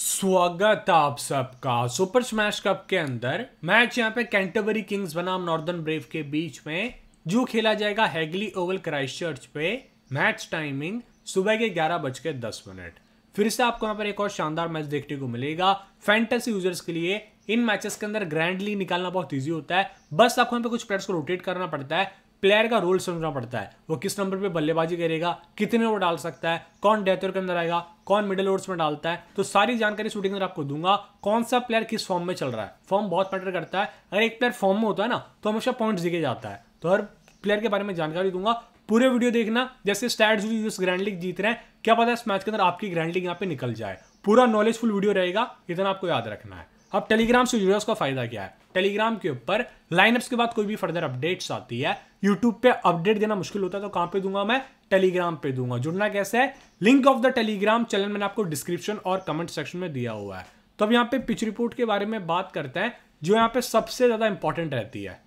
स्वागत आप सबका सुपर स्मैश कप के अंदर मैच यहाँ पे कैंटरबरी किंग्स बनाम नॉर्दर्न ब्रेव के बीच में जो खेला जाएगा हैगली ओवल क्राइस्ट चर्च पे मैच टाइमिंग सुबह के ग्यारह बज के दस मिनट फिर से आपको यहाँ पर एक और शानदार मैच देखने को मिलेगा फैंटेसी यूजर्स के लिए इन मैचेस के अंदर ग्रैंडली निकालना बहुत ईजी होता है बस आपको यहाँ पे कुछ प्लेयर्स को रोटेट करना पड़ता है प्लेयर का रोल समझना पड़ता है वो किस नंबर पे बल्लेबाजी करेगा कितने ओवर डाल सकता है कौन डेथ ओवर के अंदर आएगा कौन मिडिल ओवर्स में डालता है तो सारी जानकारी शूटिंग अंदर आपको दूंगा कौन सा प्लेयर किस फॉर्म में चल रहा है फॉर्म बहुत मैटर करता है अगर एक प्लेयर फॉर्म में होता है ना तो हमेशा पॉइंट्स दिखे जाता है तो हर प्लेयर के बारे में जानकारी दूंगा पूरे वीडियो देखना जैसे स्टैट्स जिस ग्रैंड लीग जीत रहे हैं क्या पता है इस मैच के अंदर आपकी ग्रैंड लीग यहाँ पे निकल जाए पूरा नॉलेजफुल वीडियो रहेगा इतना आपको याद रखना है अब टेलीग्राम से जुड़े उसका फायदा क्या है टेलीग्राम के ऊपर लाइनअप्स के बाद कोई भी फर्दर अपडेट्स आती है यूट्यूब पे अपडेट देना मुश्किल होता है तो कहां पे दूंगा मैं टेलीग्राम पे दूंगा जुड़ना कैसे है link of the Telegram channel मैंने आपको डिस्क्रिप्शन और कमेंट सेक्शन में दिया हुआ है तो अब यहाँ पे पिच रिपोर्ट के बारे में बात करते हैं जो यहाँ पे सबसे ज़्यादा इंपॉर्टेंट रहती है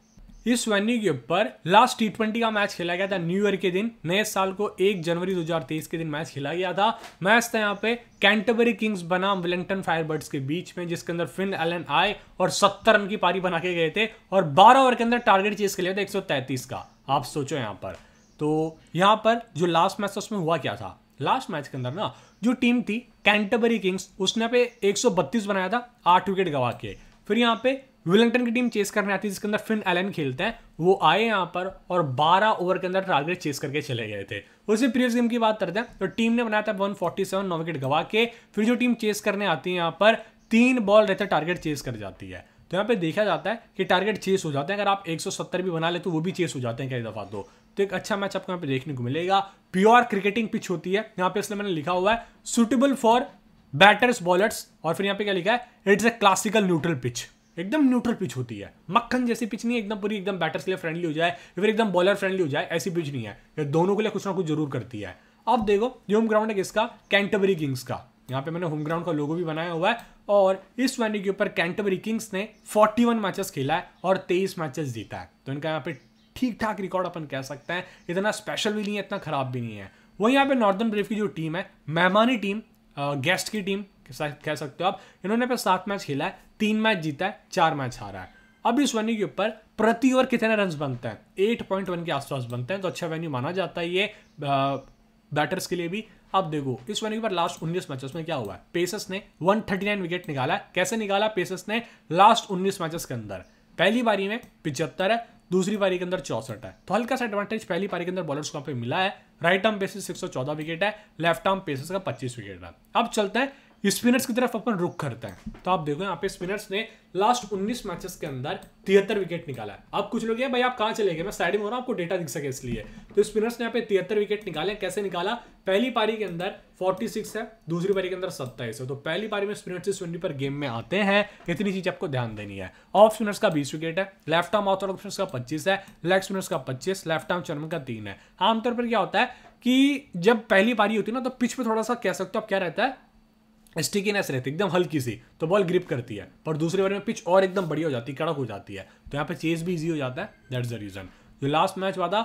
इस वेन्यू के ऊपर लास्ट टी ट्वेंटी का मैच खेला गया था न्यू ईयर के दिन नए साल को एक जनवरी 2023 के दिन मैच खेला गया था मैच था यहाँ पे कैंटबरी किंग्स बनाम विलिंगटन फायरबर्ड्स के बीच में जिसके अंदर फिन एलन आए और 70 रन की पारी बना के गए थे और 12 ओवर के अंदर टारगेट चेस के लिए था एक का आप सोचो यहाँ पर तो यहाँ पर जो लास्ट मैच था उसमें हुआ क्या था लास्ट मैच के अंदर ना जो टीम थी कैंटबरी किंग्स उसने पे एक बनाया था आठ विकेट गवा के फिर यहाँ पे विलिंगटन की टीम चेस करने आती है जिसके अंदर फिन एलन खेलते हैं वो आए यहाँ पर और 12 ओवर के अंदर टारगेट चेस करके चले गए थे उसी प्रीवियस गेम की बात करते हैं तो टीम ने बनाया था 147 नौ विकेट गवा के फिर जो टीम चेस करने आती है यहाँ पर तीन बॉल रहते टारगेट चेस कर जाती है तो यहाँ पे देखा जाता है कि टारगेट चेस हो जाते हैं अगर आप 170 भी बना ले तो वो भी चेस हो जाते हैं कई दफ़ा तो तो एक अच्छा मैच आपको यहाँ पे देखने को मिलेगा प्योर क्रिकेटिंग पिच होती है यहाँ पे इसलिए मैंने लिखा हुआ है सुटेबल फॉर बैटर्स बॉलर्स और फिर यहाँ पे क्या लिखा है it's a classical neutral pitch एकदम न्यूट्रल पिच होती है मक्खन जैसी पिच नहीं है एकदम पूरी एकदम बैटर्स के लिए फ्रेंडली हो जाए या फिर एकदम बॉलर फ्रेंडली हो जाए ऐसी पिच नहीं है ये दोनों के लिए कुछ ना कुछ जरूर करती है अब देखो ये होम ग्राउंड है किसका कैंटबरी किंग्स का यहाँ पे मैंने होम ग्राउंड का लोगो भी बनाया हुआ है और इस वेन्यू के ऊपर कैंटबरी किंग्स ने 41 मैचेस खेला है और 23 मैचेस जीता है तो इनका यहाँ पे ठीक ठाक रिकॉर्ड अपन कह सकते हैं इतना स्पेशल भी नहीं है इतना खराब भी नहीं है वही यहाँ पे नॉर्दर्न ब्रेव की जो टीम है मेहमानी टीम गेस्ट की टीम कह सकते हो आप इन्होंने पे सात मैच खेला है तीन मैच जीता है चार मैच हारा है अब इस वेन्यू के ऊपर प्रति ओवर कितने रन बनते हैं एट पॉइंट वन के आसपास बनते हैं तो अच्छा वेन्यू माना जाता है ये बैटर्स के लिए भी अब देखो इस वेन्यू के ऊपर लास्ट उन्नीस मैचेस में क्या हुआ है पेसस ने वन थर्टी नाइन विकेट निकाला है कैसे निकाला पेसस ने लास्ट उन्नीस मैचेस के अंदर पहली बारी में पिचहत्तर है दूसरी पारी के अंदर चौसठ है तो हल्का सा एडवांटेज पहली पारी के अंदर बॉलर्स को पे मिला है राइट आर्म बेसिस 114 विकेट है लेफ्ट आर्म पेसिस का 25 विकेट है अब चलते हैं स्पिनर्स की तरफ अपन रुख करता है तो आप देखो यहाँ पे स्पिनर्स ने लास्ट 19 मैचेस के अंदर तिहत्तर विकेट निकाला है अब कुछ लोग ये भाई आप कहाँ चले गए मैं साइड में हो रहा हूँ आपको डेटा दिख सके इसलिए तो स्पिनर्स ने यहाँ पे तिहत्तर विकेट निकाले कैसे निकाला पहली पारी के अंदर 46 है दूसरी पारी के अंदर सत्ताईस है तो पहली पारी में स्पिनर्स इस ट्वेंटी पर गेम में आते हैं इतनी चीज आपको ध्यान देनी है ऑफ स्पिनर्स का बीस विकेट है लेफ्ट आर्म ऑर्थोडॉक्स ऑप्शन का पच्चीस है लेग स्पिनर्स का पच्चीस लेफ्ट आर्म चर्म का तीन है आमतौर पर क्या होता है कि जब पहली पारी होती है ना तो पिच पे थोड़ा सा कह सकते हो आप क्या रहता है स्टिकीनेस रहती है एकदम हल्की सी तो बॉल ग्रिप करती है पर दूसरे बारे में पिच और एकदम बढ़िया हो जाती है कड़क हो जाती है तो यहाँ पे चेस भी इजी हो जाता है दैट्स द रीज़न जो लास्ट मैच हुआ था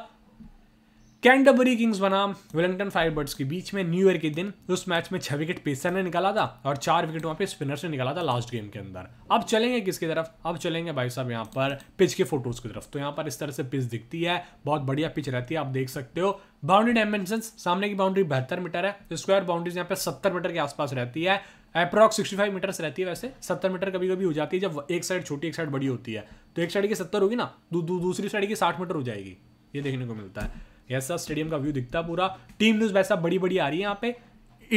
कैंटबरी किंग्स बनाम विलिंगटन फायरबर्ड्स के बीच में न्यू ईयर के दिन उस मैच में छह विकेट पेसर ने निकाला था और चार विकेट वहां पे स्पिनर से निकाला था लास्ट गेम के अंदर अब चलेंगे किसकी तरफ अब चलेंगे भाई साहब यहाँ पर पिच के फोटोज की तरफ तो यहाँ पर इस तरह से पिच दिखती है बहुत बढ़िया पिच रहती है आप देख सकते हो बाउंड्री डायमेंशन सामने की बाउंड्री बहत्तर मीटर है तो स्क्वायर बाउंड्रीज यहाँ पे सत्तर मीटर के आसपास रहती है अप्रॉक्स सिक्सटी फाइव मीटर्स रहती है वैसे सत्तर मीटर कभी कभी हो जाती है जब एक साइड छोटी एक साइड बड़ी होती है तो एक साइड की सत्तर होगी ना दूसरी साइड की साठ मीटर हो जाएगी ये देखने को मिलता है ऐसा स्टेडियम का व्यू दिखता पूरा टीम न्यूज़ वैसा बड़ी बड़ी आ रही है यहाँ पे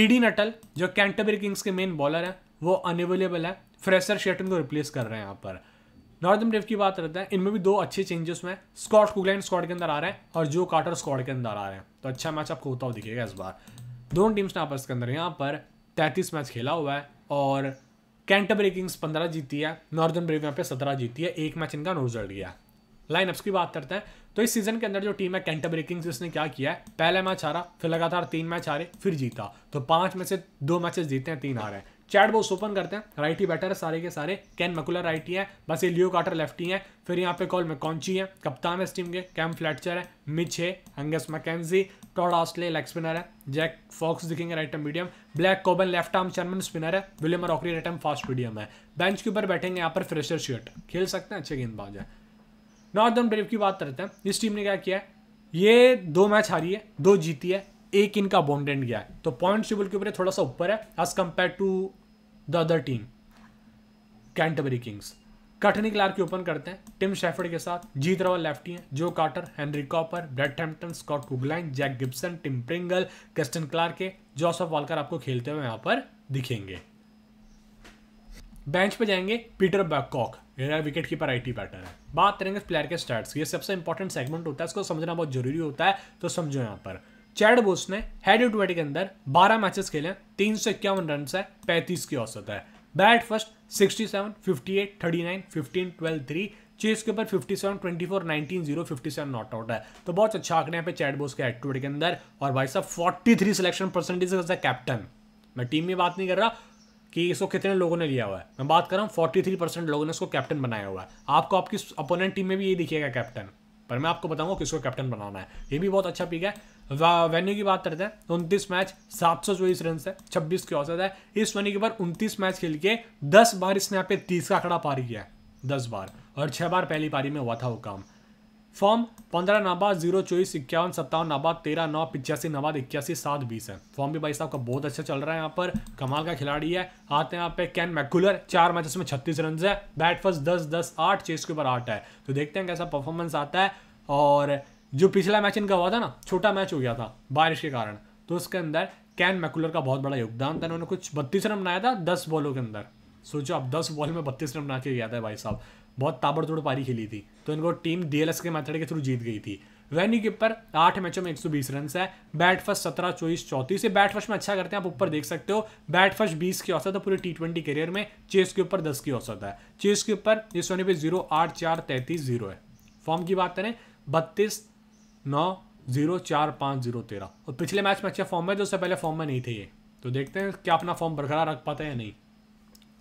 ईडी नटल जो कैंटरबरी किंग्स के मेन बॉलर हैं वो अनेवेलेबल है फ्रेशर शेटन को रिप्लेस कर रहे हैं यहाँ पर नॉर्थन डेव की बात रहता हैं इनमें भी दो अच्छे चेंजेस में स्कॉट कुगलैंड स्कॉट के अंदर आ रहे हैं और जो कार्टर स्कॉट के अंदर आ रहे हैं तो अच्छा मैच आपको होता हुआ दिखेगा इस बार दोनों टीम्स ने आपस के अंदर यहाँ पर तैंतीस मैच खेला हुआ है और कैंटरबरी किंग्स पंद्रह जीती है नॉर्थन ब्रेव यहाँ पे सत्रह जीती है एक मैच इनका नो रिजल्ट गया लाइनअप्स की बात करते हैं तो इस सीजन के अंदर जो टीम है कैंटबरी किंग्स उसने क्या किया है पहला मैच हारा फिर लगातार तीन मैच हारे फिर जीता तो पांच में से दो मैचेस जीते हैं तीन हारे हैं चैट बोस ओपन करते हैं राइट ही बैटर है सारे के सारे कैन मकुलर राइट ही है बस ये लियो कार्टर लेफ्ट ही है फिर यहाँ पे कॉल मैकॉन्ची है कप्तान है इस टीम के कैम फ्लैटचर है मिच है Angus McKenzie Todd Astle leg spinner है जैक फॉक्स दिखेंगे right arm medium Blake Coburn left arm chinaman spinner है विलियम और राइट आर्म फास्ट मीडियम है बेंच के ऊपर बैठेंगे यहाँ पर फ्रेशर शर्ट खेल सकते हैं अच्छे गेंदबाज है नॉर्थम ब्रेव की बात करते हैं इस टीम ने क्या किया है ये दो मैच हारी है दो जीती है एक इनका बॉन्डेंट गया है तो पॉइंट टेबल के ऊपर थोड़ा सा ऊपर है as compared to the other team Canterbury Kings कटनी क्लार्क की ओपन करते हैं टिम शेफर्ड के साथ जीत रावल लेफ्टी हैं जो Carter Henry Cooper Brad Hampton Scott Kuggeleijn Jack Gibson Tim Pringle Kristian Clarke Joseph Walker आपको खेलते हुए यहां पर दिखेंगे बेंच पे जाएंगे पीटर बैकॉक मेरा विकेट कीपर आई टी बैटर है बात करेंगे प्लेयर के स्टार्ट ये सबसे इंपॉर्टेंट सेगमेंट होता है इसको समझना बहुत जरूरी होता है तो समझो यहाँ पर चैड बोस ने हेड यू ट्वेंटी के अंदर 12 मैचेस खेले तीन सौ इक्यावन रन है पैंतीस की औसत है बैट फर्स्ट 67, 58, 39, 15, 12, 3 चेस के ऊपर 57, 24, 19, 0, 57 नॉट आउट है तो बहुत अच्छा आंकड़े यहाँ पे चैड बोस के हेड टू के अंदर और भाई साहब 43 सिलेक्शन परसेंटेज कैप्टन मैं टीम में बात नहीं कर रहा कि इसको कितने लोगों ने लिया हुआ है मैं बात कर रहा हूँ फोर्टी थ्री परसेंट लोगों ने इसको कैप्टन बनाया हुआ है आपको आपकी अपोनेंट टीम में भी ये दिखेगा कैप्टन पर मैं आपको बताऊंगा किसको कैप्टन बनाना है ये भी बहुत अच्छा पिक है वेन्यू की बात करते हैं उनतीस मैच सात सौ चौबीस रन है छब्बीस की औसत है इस वेन्यू के बाद उनतीस मैच खेल के दस बार इसने यहाँ पे तीस का आंकड़ा पारी किया है दस बार और छह बार पहली पारी में हुआ था वो काम फॉर्म पंद्रह नाबाद जीरो चौबीस इक्यावन सत्तावन नाबाद तेरह नौ पिचासी नाबाद इक्यासी सात बीस है फॉर्म भी भाई साहब का बहुत अच्छा चल रहा है यहाँ पर कमाल का खिलाड़ी है आते हैं यहाँ पे कैन मैकुलर चार मैचेस में छत्तीस रन है बैट फर्स्ट दस दस आठ चेस के ऊपर आठ है तो देखते हैं कैसा परफॉर्मेंस आता है और जो पिछला मैच इनका हुआ था ना छोटा मैच हो गया था बारिश के कारण तो उसके अंदर कैन मैकुलर का बहुत बड़ा योगदान था इन्होंने कुछ बत्तीस रन बनाया था दस बॉलों के अंदर सोचो आप दस बॉल में बत्तीस रन बना के गया था भाई साहब बहुत ताबड़तोड़ पारी खेली थी तो इनको टीम डीएलएस के मेथड के थ्रू जीत गई थी वेन्यू के ऊपर आठ मैचों में एक सौ बीस रन है बैट फर्स्ट सत्रह चौबीस चौतीस ये बैट फर्स्ट में अच्छा करते हैं आप ऊपर देख सकते हो बैट फर्स्ट बीस की औसत है पूरे टी ट्वेंटी करियर में चेस के ऊपर दस की औसत है चेस के ऊपर इस होने पर जीरो आठ चार तैंतीस जीरो है फॉर्म की बात करें बत्तीस नौ जीरो चार पाँच जीरो तेरह और पिछले मैच में अच्छा फॉर्म में जो उससे पहले फॉर्म में नहीं थे ये तो देखते हैं क्या अपना फॉर्म बरकरार रख पाते हैं या नहीं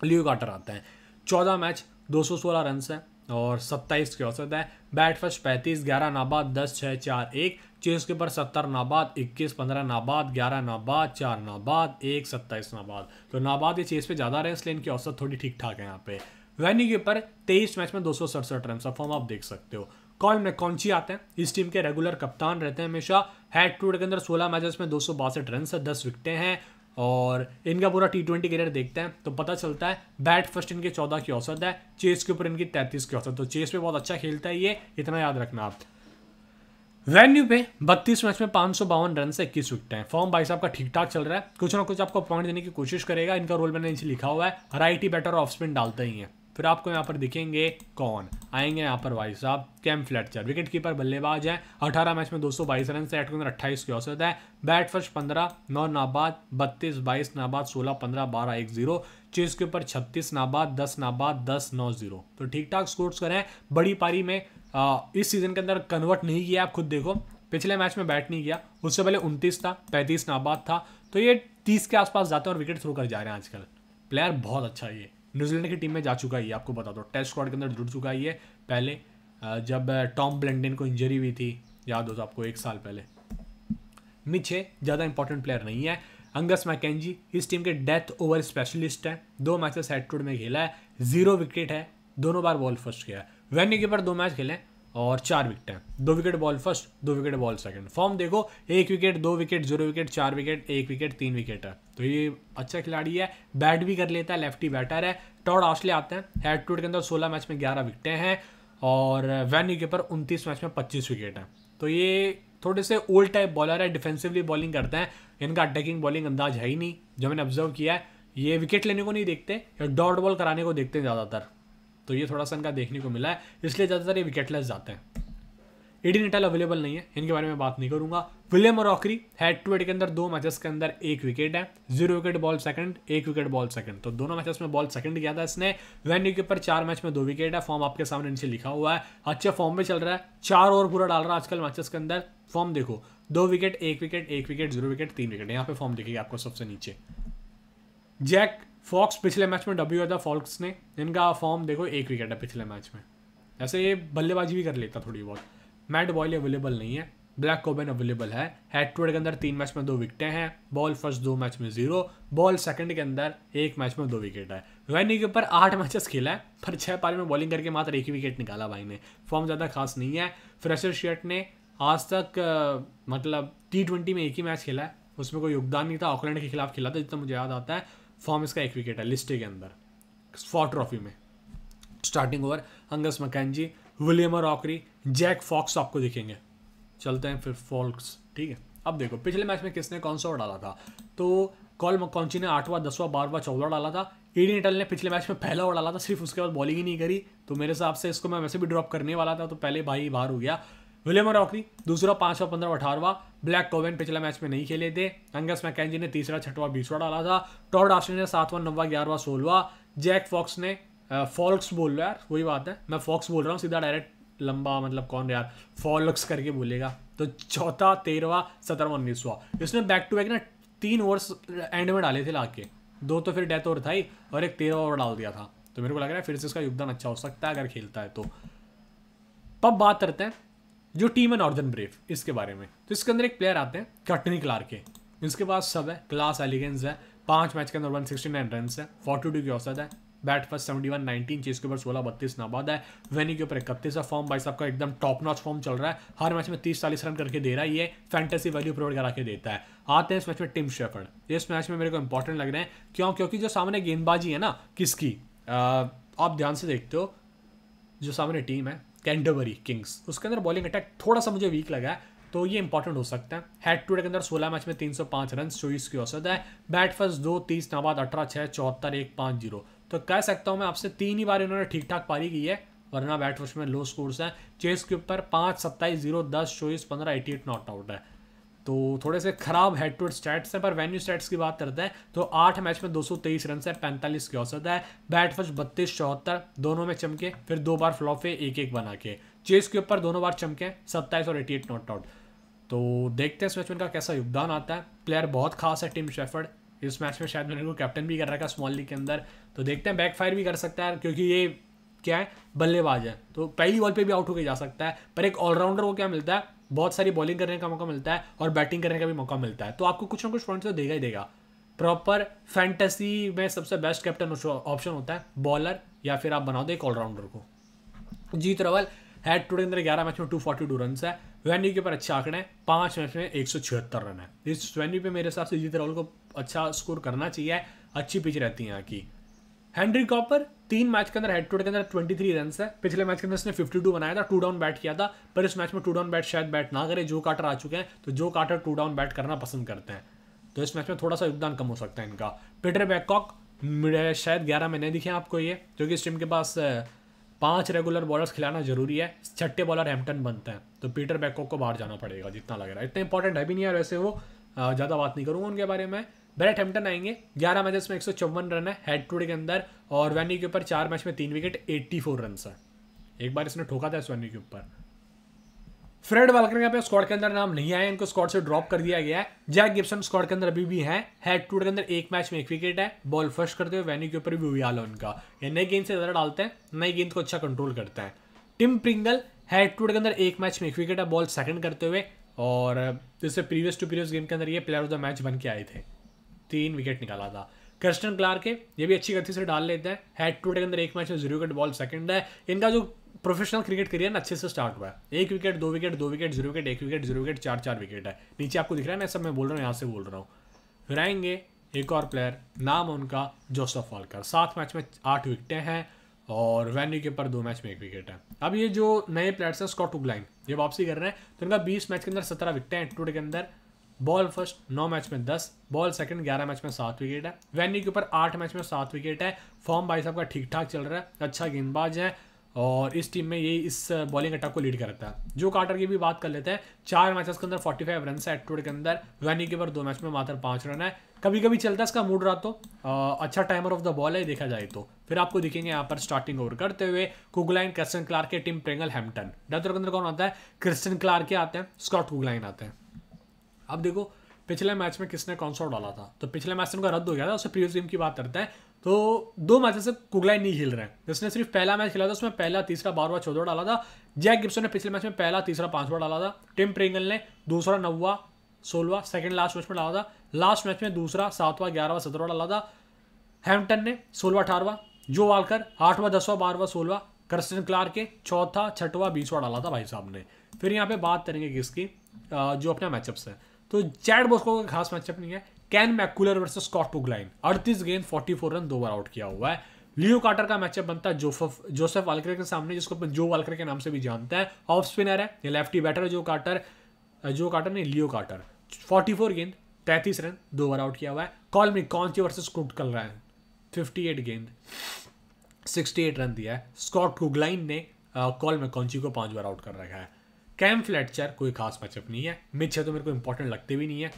लियो काटर आते हैं चौदह मैच दो सौ सोलह रन है और सत्ताईस की औसत है बैट फर्स्ट पैंतीस ग्यारह नाबाद दस छः चार एक चेस के ऊपर सत्तर नाबाद इक्कीस पंद्रह नाबाद ग्यारह नाबाद चार नाबाद एक सत्ताईस नाबाद तो नाबाद ये चेस पे ज़्यादा रहे इसलिए इनकी औसत थोड़ी ठीक ठाक है यहाँ पे वैनी के ऊपर तेईस मैच में दो सौ सड़सठ रन फॉर्म आप देख सकते हो कॉल सी आते हैं इस टीम के रेगुलर कप्तान रहते हैं हमेशा हेड टू के अंदर सोलह मैचेस में दो सौ बासठ रन है दस विकटें हैं और इनका पूरा टी ट्वेंटी करियर देखते हैं तो पता चलता है बैट फर्स्ट इनके चौदह की औसत है चेस के ऊपर इनकी तैंतीस की औसत तो चेस पे बहुत अच्छा खेलता है ये इतना याद रखना आप वेन्यू पे 32 मैच में पाँच सौ बावन रन से इक्कीस विकटें हैं फॉर्म भाई साहब का ठीक ठाक चल रहा है कुछ ना कुछ आपको पॉइंट देने की कोशिश करेगा इनका रोल मैंने नीचे लिखा हुआ है ही बैटर ऑफ स्पिन डालते ही हैं फिर आपको यहाँ पर दिखेंगे कौन आएंगे यहाँ पर भाई साहब कैम फ्लेटचर विकेट कीपर बल्लेबाज हैं अठारह मैच में दो सौ बाईस रन से एट के अंदर अट्ठाईस की औसत है बैट फर्स्ट पंद्रह नौ नाबाद बत्तीस बाईस नाबाद सोलह पंद्रह बारह एक जीरो चेस के ऊपर छत्तीस नाबाद दस नाबाद दस नौ जीरो तो ठीक ठाक स्कोर्स करें बड़ी पारी में आ, इस सीजन के अंदर कन्वर्ट नहीं किया आप खुद देखो पिछले मैच में बैट नहीं किया उससे पहले उनतीस था पैंतीस नाबाद था तो ये तीस के आसपास जाते हैं और विकेट थ्रो कर जा रहे हैं आजकल प्लेयर बहुत अच्छा है ये न्यूजीलैंड की टीम में जा चुका है आपको बता दो टेस्ट स्क्वाड के अंदर जुड़ चुका है ये पहले जब टॉम ब्लेंडन को इंजरी हुई थी याद हो तो आपको एक साल पहले मिछे ज़्यादा इंपॉर्टेंट प्लेयर नहीं है अंगस मैकेजी इस टीम के डेथ ओवर स्पेशलिस्ट हैं दो मैचेस हेड टू में खेला है जीरो विकेट है दोनों बार बॉल फर्स्ट किया है वेन्यू के दो मैच खेले हैं और चार विकेट हैं दो विकेट बॉल फर्स्ट दो विकेट बॉल सेकंड फॉर्म देखो एक विकेट दो विकेट जीरो विकेट चार विकेट एक विकेट तीन विकेट है तो ये अच्छा खिलाड़ी है बैट भी कर लेता है लेफ्टी बैटर है टॉड आस्ले आते हैं हेड टू के अंदर सोलह मैच में ग्यारह विकटें हैं और वैन के उनतीस मैच में पच्चीस विकेट हैं तो ये थोड़े से ओल्ड टाइप बॉलर है डिफेंसिवली बॉलिंग करते हैं इनका अटैकिंग बॉलिंग अंदाज है ही नहीं जो मैंने ऑब्जर्व किया है ये विकेट लेने को नहीं देखते या डॉट बॉल कराने को देखते हैं ज़्यादातर तो ये थोड़ा सा इनका देखने को मिला है इसलिए ज़्यादातर ये विकेटलेस जाते हैं एडी नेटल अवेलेबल नहीं है इनके बारे में बात नहीं करूंगा विलियम और ऑकरी हैड टू हेड के अंदर दो मैचेस के अंदर एक विकेट है जीरो विकेट बॉल सेकंड एक विकेट बॉल सेकंड तो दोनों मैचेस में बॉल सेकंड गया था इसने वेन्यू के ऊपर चार मैच में दो विकेट है फॉर्म आपके सामने नीचे लिखा हुआ है अच्छे फॉर्म में चल रहा है चार ओवर पूरा डाल रहा है आजकल मैचेस के अंदर फॉर्म देखो दो विकेट एक विकेट एक विकेट जीरो विकेट तीन विकेट यहाँ पे फॉर्म दिखेगी आपको सबसे नीचे जैक फॉक्स पिछले मैच में डब्ल्यू था फॉक्स ने जिनका फॉर्म देखो एक विकेट है पिछले मैच में ऐसे ये बल्लेबाजी भी कर लेता थोड़ी बहुत मैट बॉयल अवेलेबल नहीं है ब्लैक कोबेन अवेलेबल है हेड टू हेड के अंदर तीन मैच में दो विकेटें हैं बॉल फर्स्ट दो मैच में जीरो बॉल सेकंड के अंदर एक मैच में दो विकेट है वैनी के ऊपर आठ मैचेस खेला है पर छः पारी में बॉलिंग करके मात्र एक ही विकेट निकाला भाई ने फॉर्म ज़्यादा खास नहीं है फ्रेशर शर्ट ने आज तक मतलब टी ट्वेंटी में एक ही मैच खेला है उसमें कोई योगदान नहीं था ऑकलैंड के खिलाफ खेला था जितना मुझे याद आता है फॉर्म इसका एक विकेट है लिस्टे के अंदर फॉर ट्रॉफी में starting over Angus McKenzie William और ऑकरी जैक फॉक्स आपको दिखेंगे चलते हैं फिर फॉल्स ठीक है अब देखो पिछले मैच में किसने कौन सा डाला था तो कॉल मकौची ने आठवां दसवां बारवा चौदह डाला था एडी नेटल ने पिछले मैच में पहला ओवर डाला था सिर्फ उसके बाद बॉलिंग ही नहीं करी तो मेरे हिसाब से इसको मैं वैसे भी ड्रॉप करने वाला था तो पहले भाई बाहर हो गया विलियम रॉकी दूसरा पांचवा पंद्रह अठारवा ब्लैक कोवेन पिछले मैच में नहीं खेले थे अंगस मैकेजी ने तीसरा छठवा बीसवा डाला था टॉड आस्टिन ने सातवा नौवा ग्यारहवा सोलवा जैक फॉक्स ने फॉल्क्स बोल रहा यार वही बात है मैं फॉक्स बोल रहा हूँ सीधा डायरेक्ट लंबा मतलब कौन यार फॉल्क्स करके बोलेगा तो चौथा तेरहवा सत्रहवा उन्नीसवा इसने बैक टू बैक ना तीन ओवर्स एंड में डाले थे ला के दो तो फिर डेथ ओवर था ही और एक तेरह ओवर डाल दिया था तो मेरे को लग रहा है फिर से इसका योगदान अच्छा हो सकता है अगर खेलता है तो तब बात करते हैं जो टीम है नॉर्दर्न ब्रेव इसके बारे में तो इसके अंदर एक प्लेयर आते हैं कटनी क्लार के इसके पास सब है क्लास एलिगेंस है पाँच मैच के अंदर वन सिक्सटी नाइन रन है फोर्टी टू की औसत है bat first seventy one nineteen chase के ऊपर सोलह बत्तीस नाबाद है वेनी के ऊपर इकतीस है फॉर्म भाई साहब का एकदम टॉप नॉच फॉर्म चल रहा है हर मैच में तीस चालीस रन करके दे रहा है ये फैंटेसी वैल्यू प्रोवाइड करा के देता है आते हैं इस मैच में टिम शेफर्ड इस मैच में मेरे को इंपॉर्टेंट लग रहे हैं क्यों क्योंकि जो सामने गेंदबाजी है ना किसकी आप ध्यान से देखते हो जो सामने टीम है कैंडबरी किंग्स उसके अंदर बॉलिंग अटैक थोड़ा सा मुझे वीक लगा है तो ये इंपॉर्टेंट हो सकता है हेड टू हेड के अंदर 16 मैच में 305 रन चौबीस की औसत है बैट फर्स्ट दो तीस नाबाद अठारह छः चौहत्तर एक पाँच जीरो तो कह सकता हूँ मैं आपसे तीन ही बार इन्होंने ठीक ठाक पारी की है वरना बैट फर्स्ट में लो स्कोर्स हैं चेस के ऊपर पाँच सत्ताईस जीरो दस चौबीस पंद्रह एटी एट नॉट आउट है तो थोड़े से खराब हेड टू हेड स्टैट्स हैं पर वेन्यू स्टैट्स की बात करते हैं तो आठ मैच में 223 रन से पैंतालीस की औसत है बैट फर्स्ट बत्तीस चौहत्तर दोनों में चमके फिर दो बार फ्लॉफे एक एक बना के चेस के ऊपर दोनों बार चमके सत्ताईस और एटी एट नॉट आउट तो देखते हैं इस मैच में इनका कैसा योगदान आता है प्लेयर बहुत खास है टीम शेफर्ड इस मैच में शायद मैंने को कैप्टन भी कर रखा स्मॉल लीग के अंदर तो देखते हैं बैकफायर भी कर सकता है क्योंकि ये क्या है बल्लेबाज है तो पहली बॉल पे भी आउट होकर जा सकता है पर एक ऑलराउंडर को क्या मिलता है बहुत सारी बॉलिंग करने का मौका मिलता है और बैटिंग करने का भी मौका मिलता है तो आपको कुछ ना कुछ पॉइंट्स तो देगा ही देगा प्रॉपर फैंटेसी में सबसे बेस्ट कैप्टन ऑप्शन होता है बॉलर या फिर आप बना दो एक ऑलराउंडर को जीत रवल हैड टूडे अंदर ग्यारह मैच में टू फोर्टी टू रन है वेन्यू के ऊपर अच्छे आंकड़े हैं पाँच मैच में एक सौ छिहत्तर रन है इस वेन्यू पे मेरे हिसाब से जीत रवल को अच्छा स्कोर करना चाहिए अच्छी पिच रहती है यहाँ की हेनरी कॉपर तीन मैच के अंदर हेड टू के अंदर ट्वेंटी थ्री रन है पिछले मैच के अंदर उसने फिफ्टी टू बनाया था टू डाउन बैट किया था पर इस मैच में टू डाउन बैट शायद बैट ना करे जो काटर आ चुके हैं तो जो काटर टू डाउन बैट करना पसंद करते हैं तो इस मैच में थोड़ा सा योगदान कम हो सकता है इनका पीटर बैकॉक शायद ग्यारह में नहीं दिखे आपको ये क्योंकि इस टीम के पास पांच रेगुलर बॉलर्स खिलाना जरूरी है छठे बॉलर हैम्पटन बनते हैं तो पीटर बैकॉक को बाहर जाना पड़ेगा जितना लग रहा है इतना इंपॉर्टेंट है भी नहीं है वैसे वो ज़्यादा बात नहीं करूँगा उनके बारे में ब्रेट हेम्पटन आएंगे ग्यारह मैचेस में एक सौ चौवन रन है हेड टू के अंदर और वैनी के ऊपर चार मैच में तीन विकेट एट्टी फोर रन है एक बार इसने ठोका था इस वैनी के ऊपर फ्रेड वालकर यहाँ पे स्कॉट के अंदर नाम नहीं आया इनको स्कॉट से ड्रॉप कर दिया गया है जैक गिब्सन स्कॉट के अंदर अभी भी है हेड टू के अंदर एक मैच में एक विकेट है बॉल फर्स्ट करते हुए वैनी के ऊपर भी हुई आलो उनका ये नई गेंद से ज़्यादा डालते हैं नई गेंद को अच्छा कंट्रोल करते हैं टिम प्रिंगल हेड टू के अंदर एक मैच में एक विकेट है बॉल सेकंड करते हुए और जैसे प्रीवियस टू प्रीवियस गेम के अंदर ये प्लेयर ऑफ द मैच बन के आए थे तीन विकेट निकाला था क्रिस्टन क्लार्क है ये भी अच्छी गति से डाल लेता है हेड टू के अंदर एक मैच में जीरो विकेट बॉल सेकंड है इनका जो प्रोफेशनल क्रिकेट करियर अच्छे से स्टार्ट हुआ है एक विकेट दो विकेट दो विकेट जीरो विकेट एक विकेट जीरो विकेट चार चार विकेट है नीचे आपको दिख रहा है ना सब मैं बोल रहा हूँ यहाँ से बोल रहा हूँ फिर आएंगे एक और प्लेयर नाम उनका जोसफ वॉलकर सात मैच में आठ विकेटें हैं और वेन्यू के ऊपर दो मैच में एक विकेट है अब ये जो नए प्लेयर्स हैं स्कॉट उगलाइन ये वापसी कर रहे हैं तो इनका बीस मैच के अंदर सत्रह विकटें हैं टूडे के अंदर बॉल फर्स्ट नौ मैच में दस बॉल सेकंड ग्यारह मैच में सात विकेट है वैनी के ऊपर आठ मैच में सात विकेट है फॉर्म भाई साहब का ठीक ठाक चल रहा है अच्छा गेंदबाज है और इस टीम में यही इस बॉलिंग uh, अटैक को लीड करता है जो कार्टर की भी बात कर लेते हैं चार मैचेस के अंदर फोर्टी फाइव रन है एटवुड के अंदर वैनी के ऊपर दो मैच में मात्र पाँच रन है कभी कभी चलता है इसका मूड रहा तो uh, अच्छा टाइमर ऑफ द बॉल है देखा जाए तो फिर आपको दिखेंगे यहाँ पर स्टार्टिंग ओवर करते हुए कुगलाइन क्रिस्टन क्लार्क के टीम प्रेंगल हैम्पटन डेथ के अंदर कौन आता है क्रिस्टन क्लार्क के आते हैं स्कॉट कुगलाइन आते हैं अब देखो पिछले मैच में किसने कौन सा डाला था तो पिछले मैच से उनका रद्द हो गया था उससे प्रीवियस गेम की बात करते हैं तो दो मैचेस से कुगलाई नहीं खेल रहे हैं जिसने सिर्फ पहला मैच खेला था उसमें पहला तीसरा बारवा चौदह डाला था जैक गिप्सन ने पिछले मैच में पहला तीसरा पांचवा डाला था टिम प्रिंगल ने दूसरा नौवा सोलवा सेकेंड लास्ट मैच में डाला था लास्ट मैच में दूसरा सातवा ग्यारहवा सत्रहवा डाला था हैम्पटन ने सोलवा अठारवा जो वालकर आठवा दसवा बारहवा सोलवा क्रिस्टन क्लार्क के चौथा छठवा बीसवा डाला था भाई साहब ने फिर यहाँ पे बात करेंगे किसकी जो अपना मैचअप्स हैं तो जैड बोस्को का खास मैचअप नहीं है कैन मैकुलर वर्सेस स्कॉट पुगलाइन अड़तीस गेंद फोर रन दो बार आउट किया हुआ है लियो कार्टर का मैचअप बनता है जोसेफ जोसेफ वालकर के सामने जिसको अपन जो वालकर के नाम से भी जानते हैं ऑफ स्पिनर है ये लेफ्टी बैटर है जो कार्टर जो कार्टर नहीं लियो कार्टर 44 गेंद 33 रन दो बार आउट किया हुआ है कॉल मी कॉन्ची वर्सेस कुटकल फिफ्टी एट गेंद 68 रन दिया है स्कॉट कुगलाइन ने कॉल में कॉन्ची को पांच बार आउट कर रखा है कैम फ्लैटचर कोई खास मैचअप नहीं है मिच है तो मेरे को इंपॉर्टेंट लगते भी नहीं है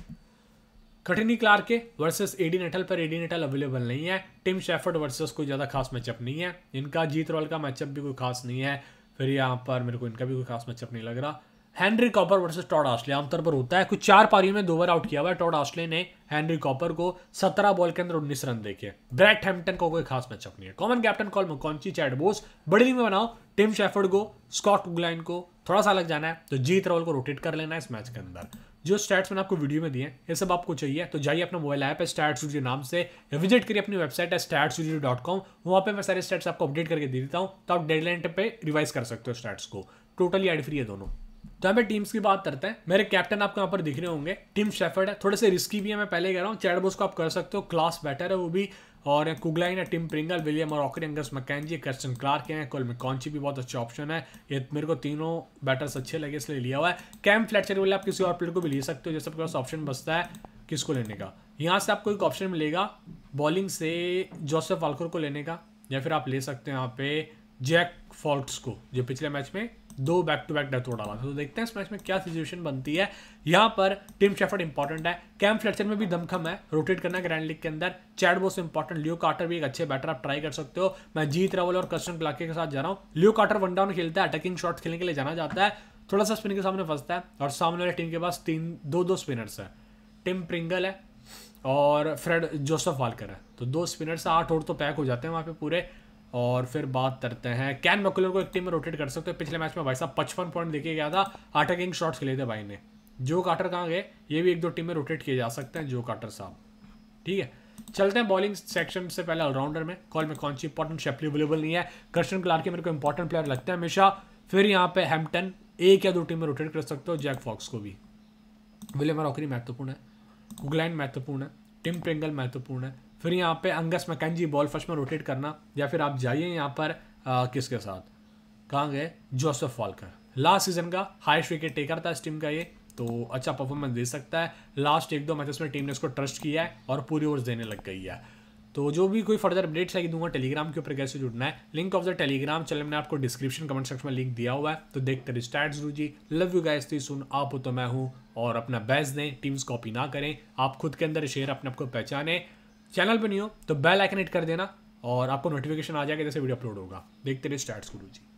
कठिनी क्लार के वर्सेस एडी नेटल पर एडी नेटल अवेलेबल नहीं है टिम शेफर्ड वर्सेस कोई ज़्यादा खास मैचअप नहीं है इनका जीत रॉल का मैचअप भी कोई खास नहीं है फिर यहाँ पर मेरे को इनका भी कोई खास मैचअप नहीं लग रहा Henry Cooper versus Todd Astle आमतौर पर होता है कुछ चार पारियों में दो बार आउट किया हुआ है टॉड आस्ले ने हैनरी कॉपर को सत्रह बॉल के अंदर उन्नीस रन देखे ब्रैट हैम्पटन को कोई खास मैचअप नहीं है common captain Cole McConchie Chad Bowes बड़ी में बनाओ टिम शेफर्ड को स्कॉट उगलाइन को थोड़ा सा अलग जाना है तो जीत रोल को रोटेट कर लेना है इस मैच के अंदर जो स्टैट्स मैंने आपको वीडियो में दिए ये सब आपको चाहिए तो जाइए अपना मोबाइल ऐप है स्टैट स्टूडियो नाम से या विजिट करिए अपनी वेबसाइट है स्टैट स्टूडियो डॉट कॉम वहाँ पर मैं सारे स्टैट्स आपको अपडेट करके दे देता हूँ तो आप डेडलाइन पे रिवाइज कर सकते हो स्टैट्स को टोटली एड फ्री है दोनों जहाँ तो पे टीम्स की बात करते हैं मेरे कैप्टन आपको यहाँ पर दिख रहे होंगे टीम शेफर्ड है थोड़े से रिस्की भी है मैं पहले कह रहा हूँ बोस को आप कर सकते हो क्लास बेटर है वो भी और कुगलाइन है टिम प्रिंगल विलियम और ऑकरी मकैन जी क्रिस्टन क्लार्क हैं कोल मिकॉन्ची भी बहुत अच्छा ऑप्शन है ये मेरे को तीनों बैटर्स अच्छे लगे इसलिए लिया हुआ है कैम फ्लैचर वाले आप किसी और प्लेयर को भी ले सकते हो जैसे आपके पास ऑप्शन बचता है किसको लेने का यहाँ से आपको एक ऑप्शन मिलेगा बॉलिंग से जोसेफ वालकर को लेने का या फिर आप ले सकते हैं यहाँ पे जैक फॉल्ट्स को जो पिछले मैच में दो बैक टू बैक डेथ हो डाला था तो देखते हैं इस मैच में क्या सिचुएशन बनती है यहाँ पर टीम शेफर्ड इंपॉर्टेंट है कैम फ्लेक्चर में भी दमखम है रोटेट करना ग्रैंड लीग के अंदर Chad Bowes important Leo Carter भी एक अच्छे बैटर आप ट्राई कर सकते हो मैं जीत रावल और कृष्ण क्लाके के साथ जा रहा हूँ लियो कार्टर वन डाउन खेलता है अटैकिंग शॉट खेलने के लिए जाना जाता है थोड़ा सा स्पिन के सामने फंसता है और सामने वाली टीम के पास तीन दो दो स्पिनर्स है टिम प्रिंगल है और फ्रेड जोसफ वालकर है तो दो स्पिनर्स आठ ओवर तो पैक हो जाते हैं वहाँ पे पूरे और फिर बात करते हैं कैन मकुलर को एक टीम में रोटेट कर सकते हो पिछले मैच में भाई साहब पचपन पॉइंट देखे गया था अटैकिंग शॉट्स खेले थे भाई ने जो काटर कहाँ गए ये भी एक दो टीम में रोटेट किए जा सकते हैं जो काटर साहब ठीक है चलते हैं बॉलिंग सेक्शन से पहले ऑलराउंडर में कॉल में कौन सी इंपॉर्टेंट शेपली अवेलेबल नहीं है कर्शन क्लार्क के मेरे को इंपॉर्टेंट प्लेयर लगते हैं हमेशा फिर यहाँ पे हेम्पटन एक या दो टीम में रोटेट कर सकते हो जैक फॉक्स को भी विलियम रॉकरी महत्वपूर्ण है कुगलैंड महत्वपूर्ण है टिम प्रिंगल महत्वपूर्ण है फिर यहाँ पे अंगस मैकेजी बॉल फर्स्ट में रोटेट करना या फिर आप जाइए यहाँ पर आ, किसके साथ कहाँ गए जोसेफ फॉलकर लास्ट सीजन का हाइस्ट विकेट टेकर था इस टीम का ये तो अच्छा परफॉर्मेंस दे सकता है लास्ट एक दो मैचेस में टीम ने उसको ट्रस्ट किया है और पूरी ओवर्स देने लग गई है तो जो भी कोई फर्दर अपडेट्स है कि दूंगा टेलीग्राम के ऊपर कैसे जुड़ना है link of the Telegram channel मैंने आपको डिस्क्रिप्शन कमेंट सेक्शन में लिंक दिया हुआ है तो देखते रहे स्टार्ट जरूर जी लव यू गाइस थी सुन आप हो तो मैं हूँ और अपना बेस्ट दें टीम्स कॉपी ना करें आप खुद के अंदर शेयर अपने आपको पहचानें चैनल पर नहीं हो तो बेल आइकन हिट कर देना और आपको नोटिफिकेशन आ जाएगा जैसे वीडियो अपलोड होगा देखते रहे स्टार्ट गुरु जी